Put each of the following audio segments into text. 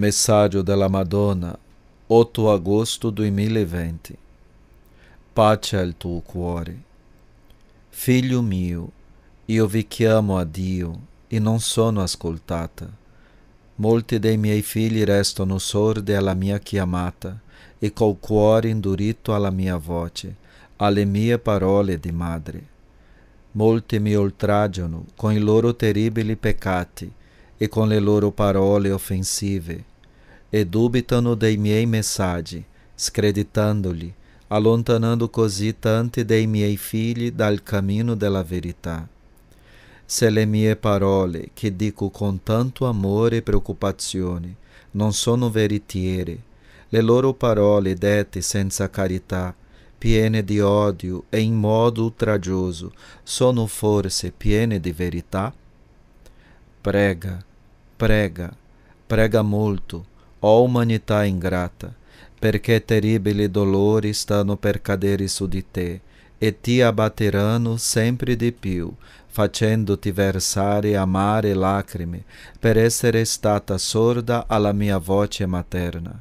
Messaggio della Madonna, 8 agosto 2020. Pace al tuo cuore. Figlio mio, io vi chiamo a Dio e non sono ascoltata. Molti dei miei figli restano sordi alla mia chiamata e col cuore indurito alla mia voce, alle mie parole di madre. Molti mi oltraggiano con i loro terribili peccati e con le loro parole offensive, e dubitano dei miei messaggi, screditandoli, allontanando così tanti dei miei figli dal cammino della verità. Se le mie parole, che dico con tanto amore e preoccupazione, non sono veritiere, le loro parole dette senza carità, piene di odio e in modo oltraggioso, sono forse piene di verità? Prega, prega, prega muito, ó humanità ingrata, perché terribile dolori stanno per cadere su di te, e ti abbatteranno sempre di più, facendoti versare amare lacrime, per essere stata sorda alla mia voce materna.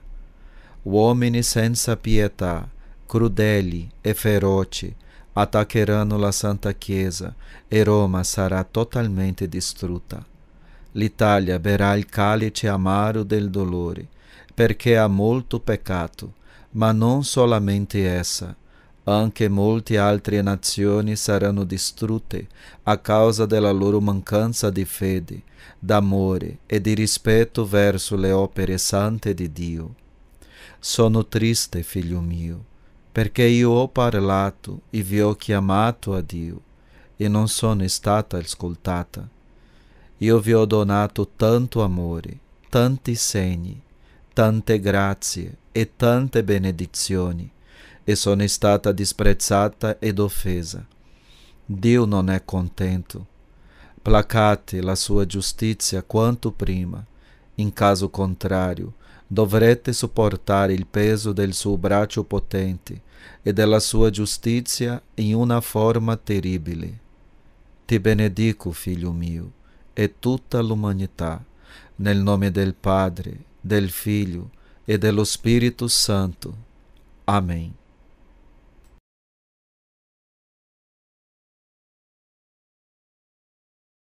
Uomini senza pietà, crudeli e feroci, attaccheranno la Santa Chiesa e Roma sarà totalmente distrutta. l'Italia berrà il calice amaro del dolore, perché ha molto peccato, ma non solamente essa, anche molte altre nazioni saranno distrutte a causa della loro mancanza di fede, d'amore e di rispetto verso le opere sante di Dio. Sono triste, figlio mio, perché io ho parlato e vi ho chiamato a Dio, e non sono stata ascoltata. Io vi ho donato tanto amore, tanti segni, tante grazie e tante benedizioni, e sono stata disprezzata ed offesa. Dio non è contento. Placate la sua giustizia quanto prima, in caso contrario dovrete sopportare il peso del suo braccio potente e della sua giustizia in una forma terribile. Ti benedico, figlio mio. e tutta l'umanità, nel nome del Padre, del Filho e dello Espírito Santo. Amém.